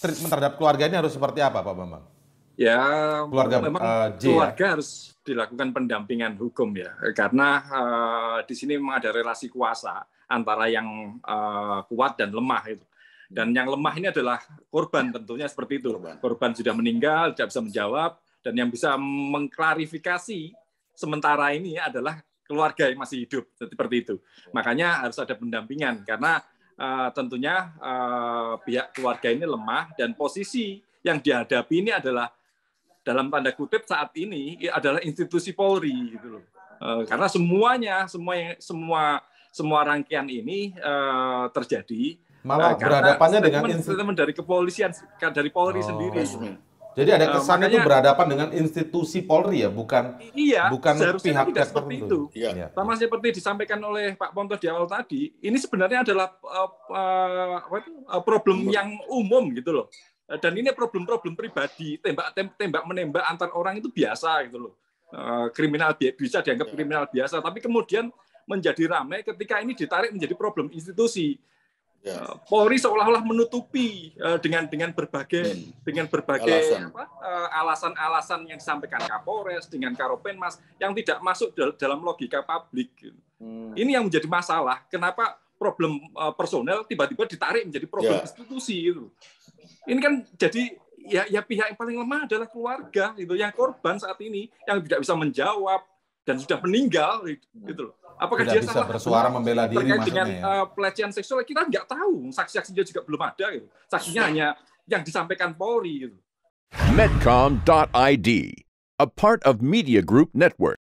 treatment terhadap keluarga ini harus seperti apa Pak Bambang? Ya, keluarga memang uh, J, ya? keluarga ya? harus dilakukan pendampingan hukum ya, karena uh, di sini memang ada relasi kuasa antara yang uh, kuat dan lemah itu. Dan yang lemah ini adalah korban tentunya seperti itu. Korban, korban sudah meninggal, tidak bisa menjawab, dan yang bisa mengklarifikasi sementara ini adalah keluarga yang masih hidup seperti itu. Makanya harus ada pendampingan karena Eh, tentunya uh, pihak keluarga ini lemah dan posisi yang dihadapi ini adalah dalam tanda kutip saat ini adalah institusi Polri gitu loh. Uh, karena semuanya semua semua semua rangkaian ini uh, terjadi malah uh, berhadapannya dengan statement, dari kepolisian dari Polri oh. sendiri. Jadi ada eh, kesannya uh, makanya, itu berhadapan dengan institusi Polri ya, bukan iya, bukan pihak tidak seperti itu. Iya. Sama iya. seperti disampaikan oleh Pak Ponto di awal tadi, ini sebenarnya adalah uh, uh, uh problem yang umum gitu loh. Eh, dan ini problem-problem pribadi, tembak tem, tembak menembak antar orang itu biasa gitu loh. Uh, kriminal bisa dianggap iya. kriminal biasa, tapi kemudian menjadi ramai ketika ini ditarik menjadi problem institusi. Yeah. Ya. Polri seolah-olah menutupi eh, dengan dengan berbagai hmm. dengan berbagai eh, alasan-alasan yang disampaikan Kapolres dengan Karopenmas yang tidak masuk dalam logika publik. Gitu. Hmm. Ini yang menjadi masalah. Kenapa problem eh, personel tiba-tiba ditarik menjadi problem yeah. institusi itu? Ini kan jadi ya, ya pihak yang paling lemah adalah keluarga itu yang korban saat ini yang tidak bisa menjawab dan sudah meninggal hmm. gitu loh. Apakah tidak dia bisa salah bersuara membela diri terkait dengan ya? Eh, pelecehan seksual kita nggak tahu saksi saksi dia juga belum ada gitu. saksinya hanya yang disampaikan Polri gitu. Medcom.id, a part of Media Group Network.